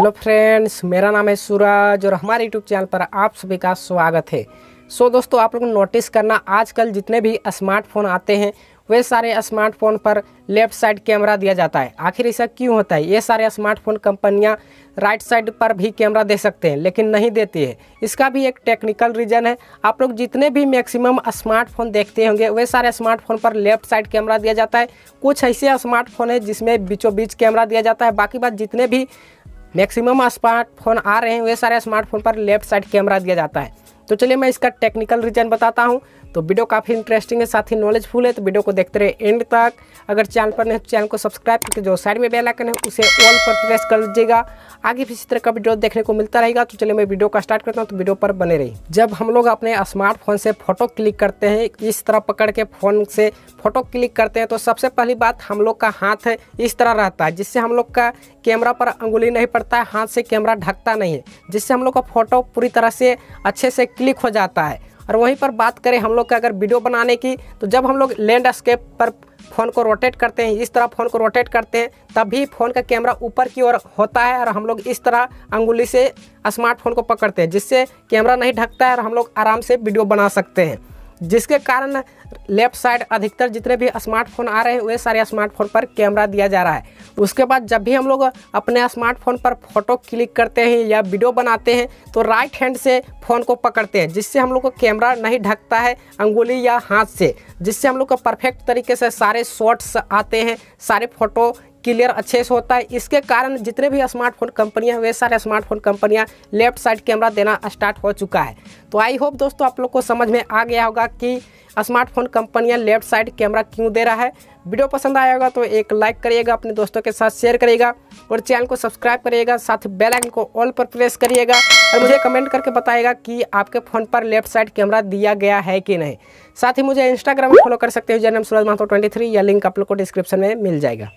hello friends मेरा नाम है सूरज और हमारे यूट्यूब चैनल पर आप सभी का स्वागत है सो so, दोस्तों आप लोग नोटिस करना आजकल जितने भी स्मार्टफोन आते हैं वे सारे स्मार्टफोन पर लेफ्ट साइड कैमरा दिया जाता है आखिर ऐसा क्यों होता है ये सारे स्मार्टफोन कंपनियां राइट साइड पर भी कैमरा दे सकते हैं लेकिन नहीं देती है इसका भी एक टेक्निकल रीज़न है आप लोग जितने भी मैक्सिमम स्मार्टफोन देखते होंगे वे सारे स्मार्टफोन पर लेफ्ट साइड कैमरा दिया जाता है कुछ ऐसे स्मार्टफोन है जिसमें बीचों बीच कैमरा दिया जाता है बाकी बात जितने भी मैक्सिमम स्मार्टफोन आ रहे हैं वे सारे स्मार्टफोन पर लेफ्ट साइड कैमरा दिया जाता है तो चलिए मैं इसका टेक्निकल रीजन बताता हूँ तो वीडियो काफ़ी इंटरेस्टिंग है साथ ही नॉलेजफुल है तो वीडियो को देखते रहे एंड तक अगर चैनल पर नहीं तो चैनल को सब्सक्राइब करके जो साइड में बेलाइकन है उसे ऑल पर प्रेस कर लीजिएगा आगे भी इसी तरह का वीडियो देखने को मिलता रहेगा तो चलिए मैं वीडियो का स्टार्ट करता हूँ तो वीडियो पर बने रही जब हम लोग अपने स्मार्टफोन से फोटो क्लिक करते हैं इस तरह पकड़ के फ़ोन से फोटो क्लिक करते हैं तो सबसे पहली बात हम लोग का हाथ इस तरह रहता है जिससे हम लोग का कैमरा पर अंगुली नहीं पड़ता है हाथ से कैमरा ढकता नहीं है जिससे हम लोग का फोटो पूरी तरह से अच्छे से क्लिक हो जाता है और वहीं पर बात करें हम लोग का अगर वीडियो बनाने की तो जब हम लोग लैंडस्केप पर फ़ोन को रोटेट करते हैं इस तरह फ़ोन को रोटेट करते हैं तब भी फ़ोन का कैमरा ऊपर की ओर होता है और हम लोग इस तरह अंगुली से स्मार्टफोन को पकड़ते हैं जिससे कैमरा नहीं ढकता है और हम लोग आराम से वीडियो बना सकते हैं जिसके कारण लेफ्ट साइड अधिकतर जितने भी स्मार्टफोन आ रहे हैं वे सारे स्मार्टफोन पर कैमरा दिया जा रहा है उसके बाद जब भी हम लोग अपने स्मार्टफोन पर फोटो क्लिक करते हैं या वीडियो बनाते हैं तो राइट हैंड से फ़ोन को पकड़ते हैं जिससे हम लोग को कैमरा नहीं ढकता है अंगुली या हाथ से जिससे हम लोग को परफेक्ट तरीके से सारे शॉट्स आते हैं सारे फोटो क्लियर अच्छे से होता है इसके कारण जितने भी स्मार्टफोन कंपनियां हैं वे सारे स्मार्टफोन कंपनियां लेफ्ट साइड कैमरा देना स्टार्ट हो चुका है तो आई होप दोस्तों आप लोग को समझ में आ गया होगा कि स्मार्टफोन कंपनियां लेफ्ट साइड कैमरा क्यों दे रहा है वीडियो पसंद आया होगा तो एक लाइक करिएगा अपने दोस्तों के साथ शेयर करिएगा और चैनल को सब्सक्राइब करिएगा साथ ही बेल आइकन को ऑल पर प्रेस करिएगा और मुझे कमेंट करके बताएगा कि आपके फ़ोन पर लेफ्ट साइड कैमरा दिया गया है कि नहीं साथ ही मुझे इंस्टाग्राम में फॉलो कर सकते हो जैनम सूरज माथो ट्वेंटी या लिंक आप लोग को डिस्क्रिप्शन में मिल जाएगा